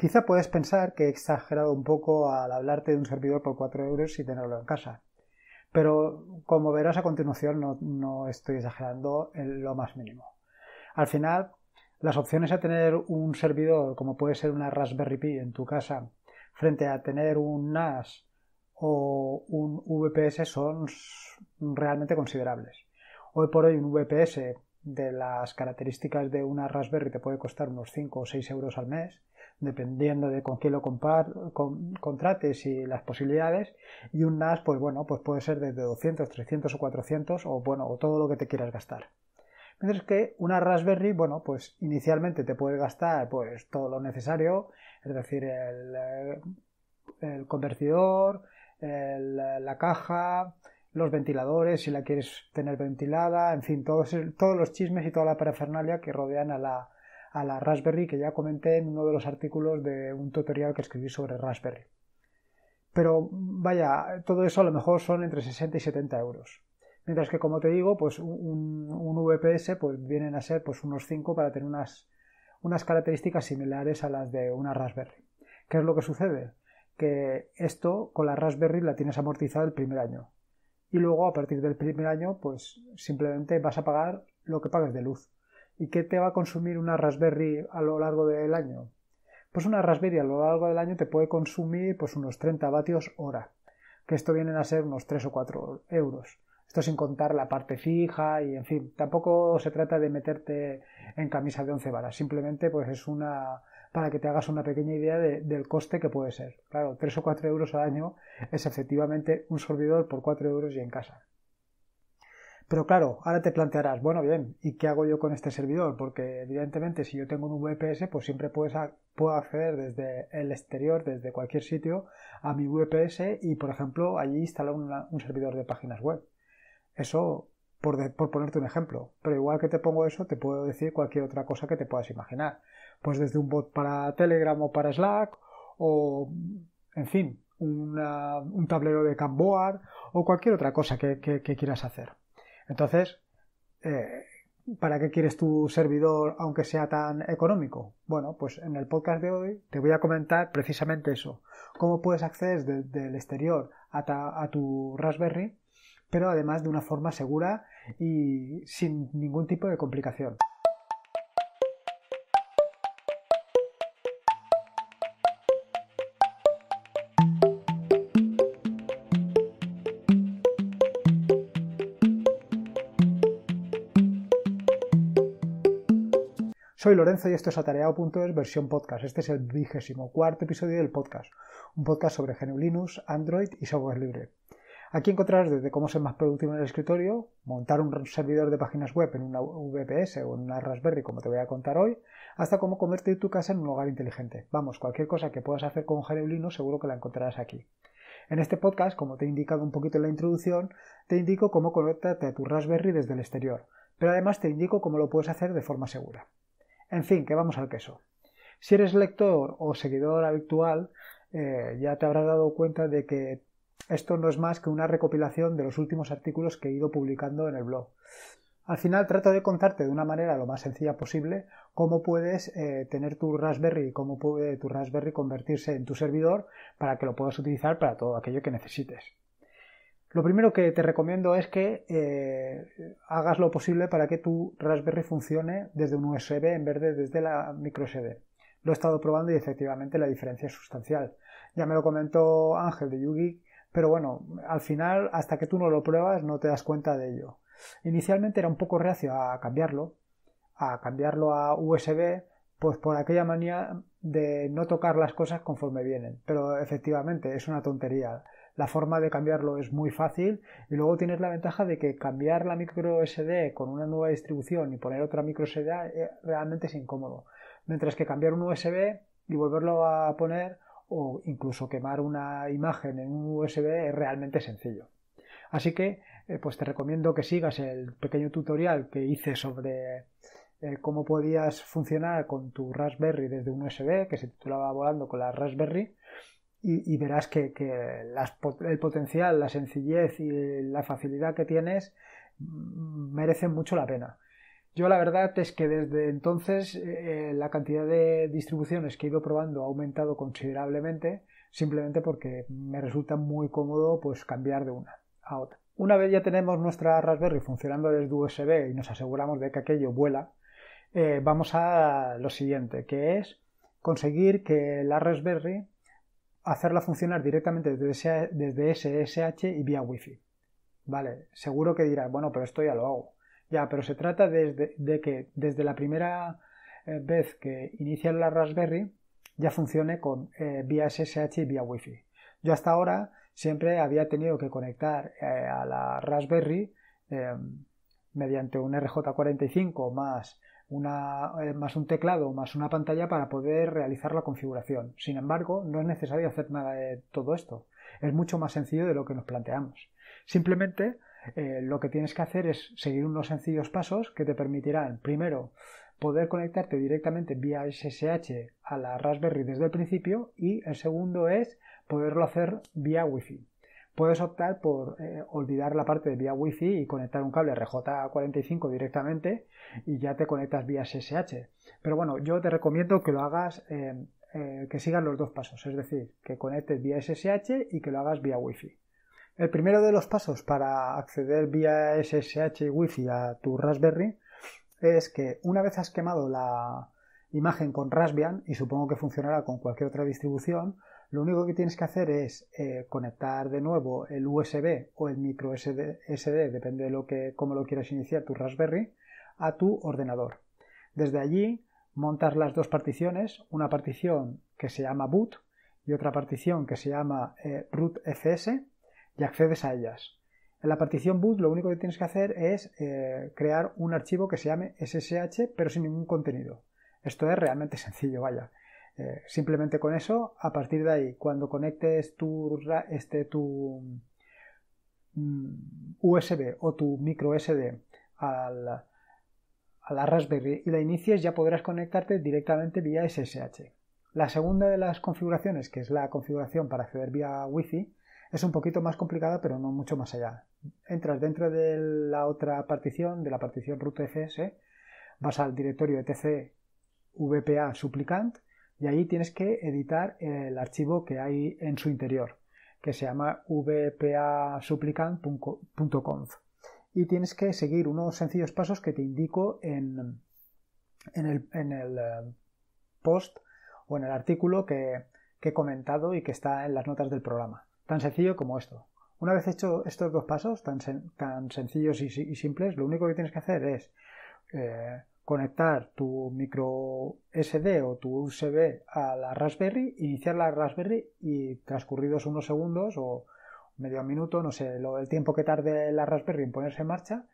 Quizá puedes pensar que he exagerado un poco al hablarte de un servidor por 4 euros y tenerlo en casa. Pero como verás a continuación, no, estoy exagerando en lo más mínimo. Al final, las opciones a tener un servidor, como puede ser una Raspberry Pi en tu casa, frente a tener un NAS o un VPS son realmente considerables. Hoy por hoy un VPS de las características de una Raspberry te puede costar unos 5 o 6 euros al mes dependiendo de con quién lo con, contrates y las posibilidades. Y un NAS, pues bueno, pues puede ser desde 200, 300 o 400 o bueno, todo lo que te quieras gastar. Mientras que una Raspberry, bueno, pues inicialmente te puedes gastar pues todo lo necesario, es decir, el, eh, convertidor, la caja, los ventiladores, si la quieres tener ventilada, en fin, todos, todos los chismes y toda la parafernalia que rodean a la, a la Raspberry que ya comenté en uno de los artículos de un tutorial que escribí sobre Raspberry. Pero vaya, todo eso a lo mejor son entre 60 y 70 euros. Mientras que, como te digo, pues un, un VPS pues vienen a ser pues unos 5 para tener unas, unas características similares a las de una Raspberry. ¿Qué es lo que sucede? Que esto con la Raspberry la tienes amortizada el primer año. Y luego, a partir del primer año, pues simplemente vas a pagar lo que pagues de luz. ¿Y qué te va a consumir una Raspberry a lo largo del año? Pues una Raspberry a lo largo del año te puede consumir pues unos 30 vatios hora, que esto vienen a ser unos 3 o 4 euros. Esto sin contar la parte fija y en fin, tampoco se trata de meterte en camisa de 11 varas, simplemente pues es una para que te hagas una pequeña idea del coste que puede ser. Claro, 3 o 4 euros al año es efectivamente un servidor por 4 euros y en casa. Pero claro, ahora te plantearás, bueno, bien, ¿y qué hago yo con este servidor? Porque evidentemente si yo tengo un VPS, pues siempre puedo acceder desde el exterior, desde cualquier sitio, a mi VPS y, por ejemplo, allí instalar un servidor de páginas web. Eso, por, ponerte un ejemplo. Pero igual que te pongo eso, te puedo decir cualquier otra cosa que te puedas imaginar. Pues desde un bot para Telegram o para Slack, o, en fin, un tablero de Camboard o cualquier otra cosa que quieras hacer. Entonces, eh, ¿para qué quieres tu servidor aunque sea tan económico? Bueno, pues en el podcast de hoy te voy a comentar precisamente eso, cómo puedes acceder desde el exterior a tu Raspberry, pero además de una forma segura y sin ningún tipo de complicación. Soy Lorenzo y esto es atareado.es versión podcast. Este es el vigésimo cuarto episodio del podcast, un podcast sobre GNU Linux, Android y software libre. Aquí encontrarás desde cómo ser más productivo en el escritorio, montar un servidor de páginas web en una VPS o en una Raspberry, como te voy a contar hoy, hasta cómo convertir tu casa en un hogar inteligente. Vamos, cualquier cosa que puedas hacer con GNU seguro que la encontrarás aquí. En este podcast, como te he indicado un poquito en la introducción, te indico cómo conectarte a tu Raspberry desde el exterior, pero además te indico cómo lo puedes hacer de forma segura. En fin, que vamos al queso. Si eres lector o seguidor habitual, eh, ya te habrás dado cuenta de que esto no es más que una recopilación de los últimos artículos que he ido publicando en el blog. Al final trato de contarte de una manera lo más sencilla posible cómo puedes eh, tener tu Raspberry y cómo puede tu Raspberry convertirse en tu servidor para que lo puedas utilizar para todo aquello que necesites. Lo primero que te recomiendo es que eh, hagas lo posible para que tu Raspberry funcione desde un USB en vez de desde la microSD. Lo he estado probando y efectivamente la diferencia es sustancial. Ya me lo comentó Ángel de Yugi, pero bueno, al final, hasta que tú no lo pruebas, no te das cuenta de ello. Inicialmente era un poco reacio a cambiarlo, a cambiarlo a USB, pues por aquella manía de no tocar las cosas conforme vienen. Pero efectivamente, es una tontería la forma de cambiarlo es muy fácil y luego tienes la ventaja de que cambiar la micro SD con una nueva distribución y poner otra micro SD eh, realmente es incómodo. Mientras que cambiar un USB y volverlo a poner o incluso quemar una imagen en un USB es realmente sencillo. Así que eh, pues te recomiendo que sigas el pequeño tutorial que hice sobre eh, cómo podías funcionar con tu Raspberry desde un USB que se titulaba Volando con la Raspberry y, verás que, el potencial, la sencillez y la facilidad que tienes mm, merecen mucho la pena. Yo la verdad es que desde entonces eh, la cantidad de distribuciones que he ido probando ha aumentado considerablemente, simplemente porque me resulta muy cómodo pues cambiar de una a otra. Una vez ya tenemos nuestra Raspberry funcionando desde USB y nos aseguramos de que aquello vuela, eh, vamos a lo siguiente, que es conseguir que la Raspberry hacerla funcionar directamente desde, SSH y vía Wi-Fi. Vale, seguro que dirás, bueno, pero esto ya lo hago. Ya, pero se trata de que desde la primera eh, vez que inicia la Raspberry ya funcione con eh, vía SSH y vía Wi-Fi. Yo hasta ahora siempre había tenido que conectar eh, a la Raspberry mediante un RJ45 más una, eh, más un teclado más una pantalla para poder realizar la configuración. Sin embargo, no es necesario hacer nada de todo esto. Es mucho más sencillo de lo que nos planteamos. Simplemente eh, lo que tienes que hacer es seguir unos sencillos pasos que te permitirán, primero, poder conectarte directamente vía SSH a la Raspberry desde el principio y el segundo es poderlo hacer vía Wi-Fi puedes optar por eh, olvidar la parte de vía Wi-Fi y conectar un cable RJ45 directamente y ya te conectas vía SSH. Pero bueno, yo te recomiendo que lo hagas, eh, eh, que sigas los dos pasos, es decir, que conectes vía SSH y que lo hagas vía Wi-Fi. El primero de los pasos para acceder vía SSH y Wi-Fi a tu Raspberry es que una vez has quemado la imagen con Raspbian, y supongo que funcionará con cualquier otra distribución, lo único que tienes que hacer es eh, conectar de nuevo el USB o el micro SD, depende de lo que, cómo lo quieras iniciar tu Raspberry, a tu ordenador. Desde allí montas las dos particiones, una partición que se llama boot y otra partición que se llama eh, root rootfs y accedes a ellas. En la partición boot lo único que tienes que hacer es eh, crear un archivo que se llame SSH pero sin ningún contenido. Esto es realmente sencillo, vaya. Eh, simplemente con eso, a partir de ahí, cuando conectes tu, este, tu mm, USB o tu micro SD a la Raspberry y la inicies, ya podrás conectarte directamente vía SSH. La segunda de las configuraciones, que es la configuración para acceder vía Wi-Fi, es un poquito más complicada, pero no mucho más allá. Entras dentro de la otra partición, de la partición rootfs vas al directorio etc vpa supplicant y ahí tienes que editar el archivo que hay en su interior, que se llama vpasupplicant.conf. Y tienes que seguir unos sencillos pasos que te indico en, en, el, eh, post o en el artículo que, he comentado y que está en las notas del programa. Tan sencillo como esto. Una vez hecho estos dos pasos tan, tan sencillos y, simples, lo único que tienes que hacer es eh, conectar tu micro SD o tu USB a la Raspberry, iniciar la Raspberry y transcurridos unos segundos o medio minuto, no sé, el tiempo que tarde la Raspberry en ponerse en marcha,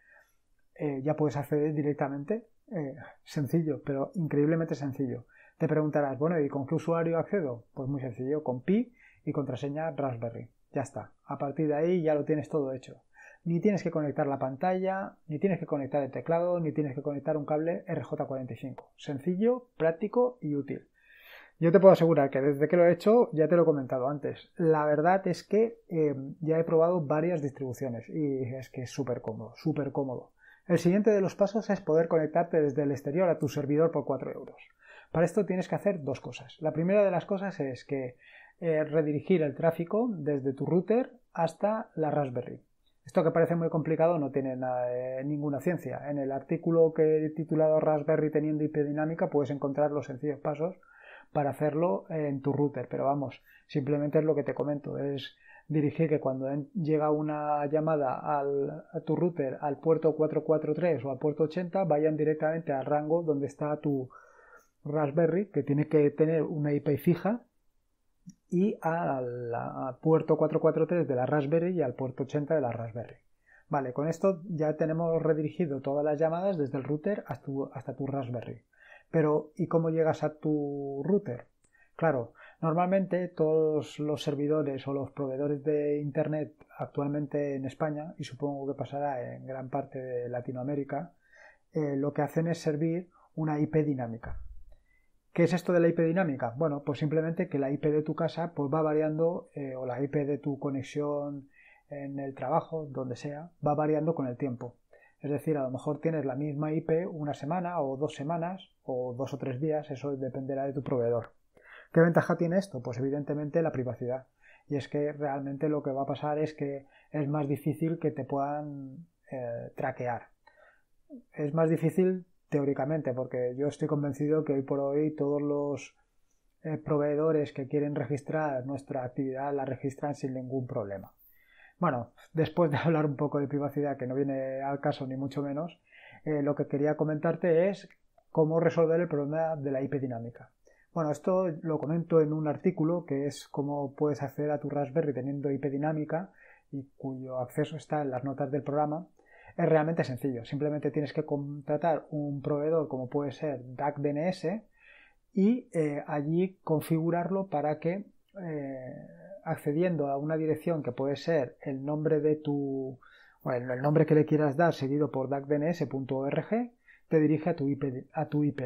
eh, ya puedes acceder directamente. Eh, sencillo, pero increíblemente sencillo. Te preguntarás, bueno, ¿y con qué usuario accedo? Pues muy sencillo, con Pi y contraseña Raspberry. Ya está. A partir de ahí ya lo tienes todo hecho ni tienes que conectar la pantalla, ni tienes que conectar el teclado, ni tienes que conectar un cable RJ45. Sencillo, práctico y útil. Yo te puedo asegurar que desde que lo he hecho, ya te lo he comentado antes, la verdad es que em, ya he probado varias distribuciones y es que es súper cómodo, súper cómodo. El siguiente de los pasos es poder conectarte desde el exterior a tu servidor por 4 euros. Para esto tienes que hacer dos cosas. La primera de las cosas es que eh, redirigir el tráfico desde tu router hasta la Raspberry. Esto que parece muy complicado no tiene ninguna ciencia. En el artículo que he titulado Raspberry teniendo IP dinámica puedes encontrar los sencillos pasos para hacerlo eh, en tu router, pero vamos, simplemente es lo que te comento, es dirigir que cuando llega una llamada al, a tu router al puerto 443 o al puerto 80 vayan directamente al rango donde está tu Raspberry, que tiene que tener una IP fija y al, puerto 443 de la Raspberry y al puerto 80 de la Raspberry. Vale, con esto ya tenemos redirigido todas las llamadas desde el router hasta tu, Raspberry. Pero, ¿y cómo llegas a tu router? Claro, normalmente todos los servidores o los proveedores de Internet actualmente en España, y supongo que pasará en gran parte de Latinoamérica, eh, lo que hacen es servir una IP dinámica. ¿Qué es esto de la IP dinámica? Bueno, pues simplemente que la IP de tu casa pues va variando eh, o la IP de tu conexión en el trabajo, donde sea, va variando con el tiempo. Es decir, a lo mejor tienes la misma IP una semana o dos semanas o dos o tres días, eso dependerá de tu proveedor. ¿Qué ventaja tiene esto? Pues evidentemente la privacidad. Y es que realmente lo que va a pasar es que es más difícil que te puedan eh, traquear. Es más difícil teóricamente, porque yo estoy convencido que hoy por hoy todos los eh, proveedores que quieren registrar nuestra actividad la registran sin ningún problema. Bueno, después de hablar un poco de privacidad, que no viene al caso ni mucho menos, eh, lo que quería comentarte es cómo resolver el problema de la IP dinámica. Bueno, esto lo comento en un artículo que es cómo puedes hacer a tu Raspberry teniendo IP dinámica y cuyo acceso está en las notas del programa es realmente sencillo. Simplemente tienes que contratar un proveedor como puede ser DAC y eh, allí configurarlo para que eh, accediendo a una dirección que puede ser el nombre de tu bueno, el nombre que le quieras dar seguido por dacdns.org te dirige a tu IP a tu IP.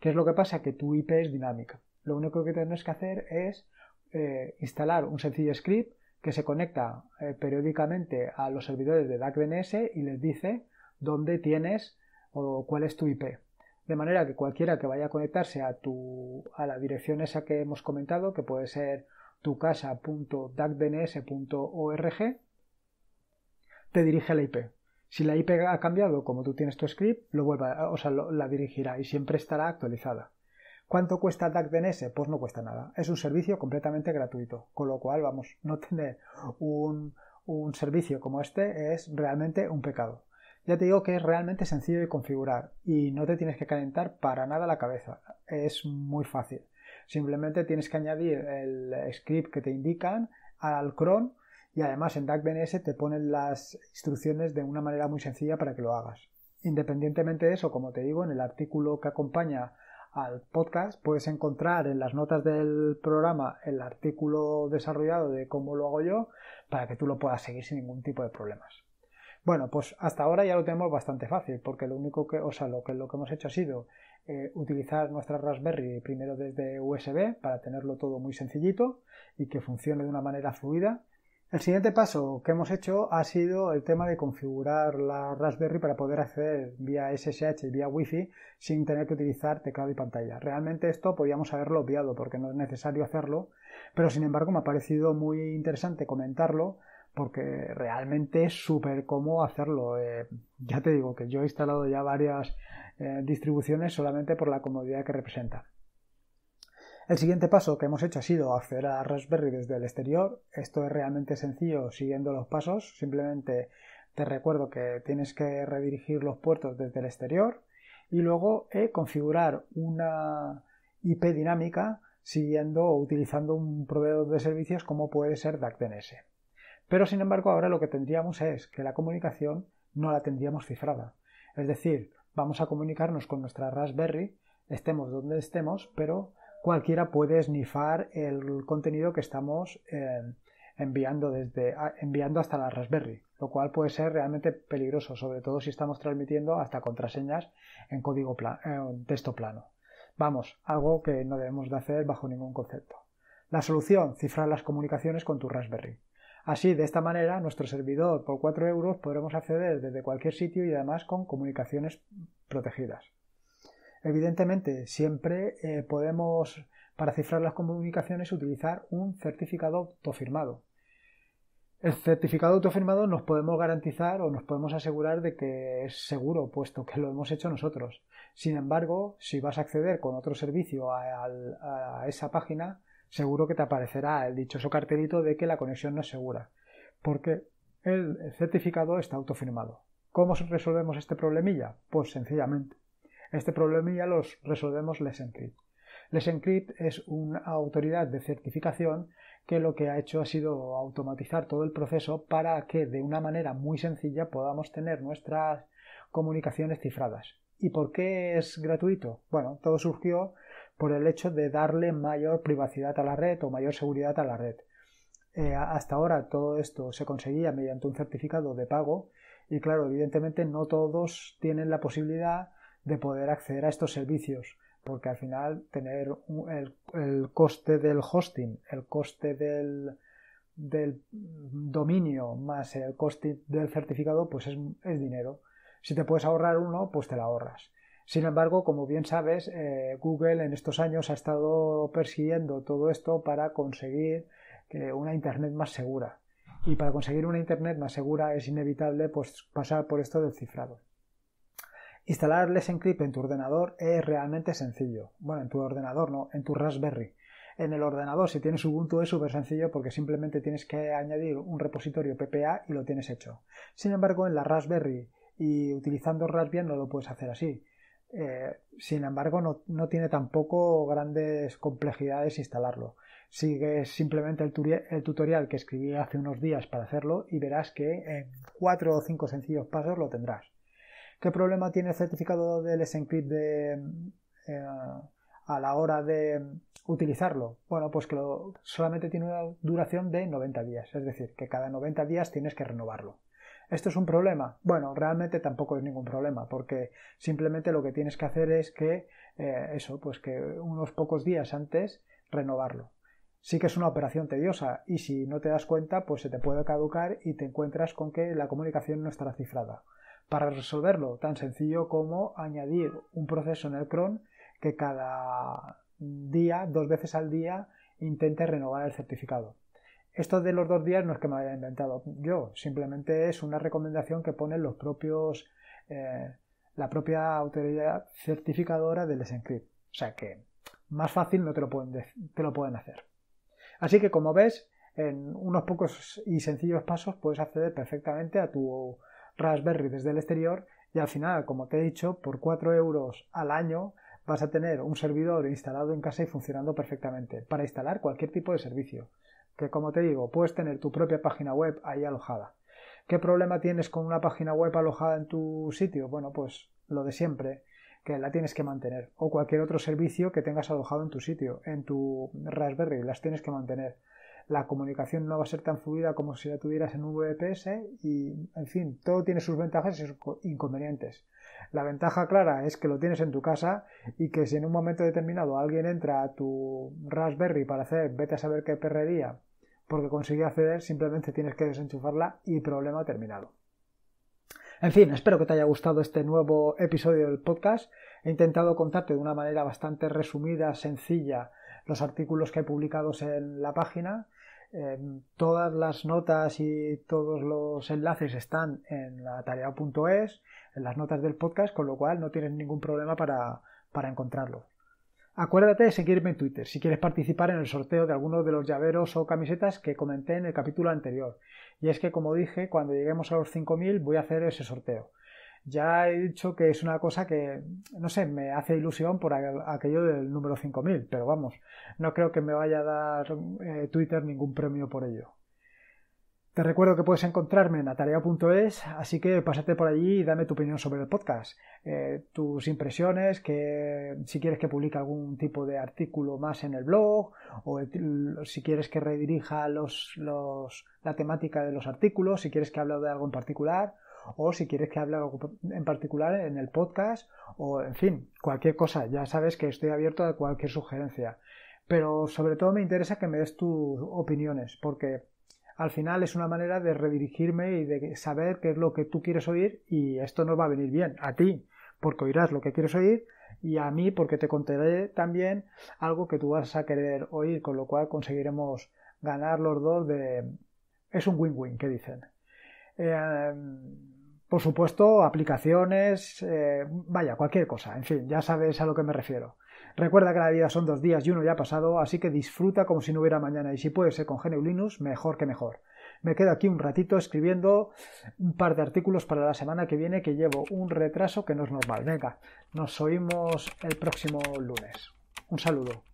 ¿Qué es lo que pasa? Que tu IP es dinámica. Lo único que tienes que hacer es eh, instalar un sencillo script que se conecta eh, periódicamente a los servidores de DuckDNS y les dice dónde tienes o cuál es tu IP. De manera que cualquiera que vaya a conectarse a, tu, a la dirección esa que hemos comentado, que puede ser tu tucasa.dacdns.org, te dirige a la IP. Si la IP ha cambiado como tú tienes tu script, lo vuelva, o la dirigirá y siempre estará actualizada. ¿Cuánto cuesta DuckDNS? Pues no cuesta nada. Es un servicio completamente gratuito. Con lo cual, vamos, no tener un, servicio como este es realmente un pecado. Ya te digo que es realmente sencillo de configurar y no te tienes que calentar para nada la cabeza. Es muy fácil. Simplemente tienes que añadir el script que te indican al cron y además en DuckDNS te ponen las instrucciones de una manera muy sencilla para que lo hagas. Independientemente de eso, como te digo, en el artículo que acompaña al podcast, puedes encontrar en las notas del programa el artículo desarrollado de cómo lo hago yo para que tú lo puedas seguir sin ningún tipo de problemas. Bueno, pues hasta ahora ya lo tenemos bastante fácil, porque lo único que, o sea, lo que, lo que hemos hecho ha sido eh, utilizar nuestra Raspberry primero desde USB para tenerlo todo muy sencillito y que funcione de una manera fluida el siguiente paso que hemos hecho ha sido el tema de configurar la Raspberry para poder acceder vía SSH y vía Wi-Fi sin tener que utilizar teclado y pantalla. Realmente esto podíamos haberlo obviado porque no es necesario hacerlo, pero sin embargo me ha parecido muy interesante comentarlo porque realmente es súper cómodo hacerlo. Eh, ya te digo que yo he instalado ya varias eh, distribuciones solamente por la comodidad que representa. El siguiente paso que hemos hecho ha sido acceder a Raspberry desde el exterior. Esto es realmente sencillo siguiendo los pasos. Simplemente te recuerdo que tienes que redirigir los puertos desde el exterior y luego eh, configurar una IP dinámica siguiendo o utilizando un proveedor de servicios como puede ser DACDNS. Pero sin embargo ahora lo que tendríamos es que la comunicación no la tendríamos cifrada. Es decir, vamos a comunicarnos con nuestra Raspberry, estemos donde estemos, pero cualquiera puede snifar el contenido que estamos eh, enviando, desde, enviando hasta la Raspberry, lo cual puede ser realmente peligroso, sobre todo si estamos transmitiendo hasta contraseñas en código eh, texto plano. Vamos, algo que no debemos de hacer bajo ningún concepto. La solución, cifrar las comunicaciones con tu Raspberry. Así, de esta manera, nuestro servidor por 4 euros podremos acceder desde cualquier sitio y además con comunicaciones protegidas. Evidentemente, siempre eh, podemos, para cifrar las comunicaciones, utilizar un certificado autofirmado. El certificado autofirmado nos podemos garantizar o nos podemos asegurar de que es seguro, puesto que lo hemos hecho nosotros. Sin embargo, si vas a acceder con otro servicio a, a esa página, seguro que te aparecerá el dichoso cartelito de que la conexión no es segura, porque el certificado está autofirmado. ¿Cómo resolvemos este problemilla? Pues sencillamente este problema ya lo resolvemos Les Encrypt es una autoridad de certificación que lo que ha hecho ha sido automatizar todo el proceso para que de una manera muy sencilla podamos tener nuestras comunicaciones cifradas. ¿Y por qué es gratuito? Bueno, todo surgió por el hecho de darle mayor privacidad a la red o mayor seguridad a la red. Eh, hasta ahora todo esto se conseguía mediante un certificado de pago y claro, evidentemente no todos tienen la posibilidad de poder acceder a estos servicios, porque al final tener el, coste del hosting, el coste del, del, dominio más el coste del certificado, pues es, dinero. Si te puedes ahorrar uno, pues te la ahorras. Sin embargo, como bien sabes, eh, Google en estos años ha estado persiguiendo todo esto para conseguir eh, una Internet más segura. Y para conseguir una Internet más segura es inevitable pues, pasar por esto del cifrado. Instalar Let's en tu ordenador es realmente sencillo. Bueno, en tu ordenador no, en tu Raspberry. En el ordenador, si tienes Ubuntu, es súper sencillo porque simplemente tienes que añadir un repositorio PPA y lo tienes hecho. Sin embargo, en la Raspberry y utilizando Raspbian no lo puedes hacer así. Eh, sin embargo, no, tiene tampoco grandes complejidades instalarlo. Sigues simplemente el, el, tutorial que escribí hace unos días para hacerlo y verás que en cuatro o cinco sencillos pasos lo tendrás. ¿Qué problema tiene el certificado del Encrypt de, eh, a la hora de utilizarlo? Bueno, pues que solamente tiene una duración de 90 días, es decir, que cada 90 días tienes que renovarlo. ¿Esto es un problema? Bueno, realmente tampoco es ningún problema, porque simplemente lo que tienes que hacer es que, eh, eso, pues que unos pocos días antes renovarlo. Sí que es una operación tediosa y si no te das cuenta, pues se te puede caducar y te encuentras con que la comunicación no estará cifrada para resolverlo, tan sencillo como añadir un proceso en el cron que cada día, dos veces al día, intente renovar el certificado. Esto de los dos días no es que me lo haya inventado yo, simplemente es una recomendación que ponen los propios, eh, la propia autoridad certificadora del Encrypt. O sea que más fácil no te lo pueden, te lo pueden hacer. Así que como ves, en unos pocos y sencillos pasos puedes acceder perfectamente a tu Raspberry desde el exterior y al final, como te he dicho, por 4 euros al año vas a tener un servidor instalado en casa y funcionando perfectamente para instalar cualquier tipo de servicio. Que como te digo, puedes tener tu propia página web ahí alojada. ¿Qué problema tienes con una página web alojada en tu sitio? Bueno, pues lo de siempre, que la tienes que mantener. O cualquier otro servicio que tengas alojado en tu sitio, en tu Raspberry, las tienes que mantener la comunicación no va a ser tan fluida como si la tuvieras en un VPS y, en fin, todo tiene sus ventajas y sus inconvenientes. La ventaja clara es que lo tienes en tu casa y que si en un momento determinado alguien entra a tu Raspberry para hacer vete a saber qué perrería porque consigue acceder, simplemente tienes que desenchufarla y problema terminado. En fin, espero que te haya gustado este nuevo episodio del podcast. He intentado contarte de una manera bastante resumida, sencilla, los artículos que he publicados en la página todas las notas y todos los enlaces están en la tareao.es, en las notas del podcast, con lo cual no tienes ningún problema para, encontrarlo. Acuérdate de seguirme en Twitter si quieres participar en el sorteo de alguno de los llaveros o camisetas que comenté en el capítulo anterior. Y es que, como dije, cuando lleguemos a los 5.000 voy a hacer ese sorteo ya he dicho que es una cosa que, no sé, me hace ilusión por aquello del número 5000, pero vamos, no creo que me vaya a dar eh, Twitter ningún premio por ello. Te recuerdo que puedes encontrarme en atareo.es, así que pásate por allí y dame tu opinión sobre el podcast, eh, tus impresiones, que si quieres que publique algún tipo de artículo más en el blog, o si quieres que redirija la temática de los artículos, si quieres que hable de algo en particular, o si quieres que hable algo en particular en el podcast o en fin, cualquier cosa. Ya sabes que estoy abierto a cualquier sugerencia. Pero sobre todo me interesa que me des tus opiniones porque al final es una manera de redirigirme y de saber qué es lo que tú quieres oír y esto nos va a venir bien a ti porque oirás lo que quieres oír y a mí porque te contaré también algo que tú vas a querer oír, con lo cual conseguiremos ganar los dos de... Es un win-win, que dicen. Eh, por supuesto, aplicaciones, eh, vaya, cualquier cosa. En fin, ya sabes a lo que me refiero. Recuerda que la vida son dos días y uno ya ha pasado, así que disfruta como si no hubiera mañana y si puede ser con GNU Linux, mejor que mejor. Me quedo aquí un ratito escribiendo un par de artículos para la semana que viene que llevo un retraso que no es normal. Venga, nos oímos el próximo lunes. Un saludo.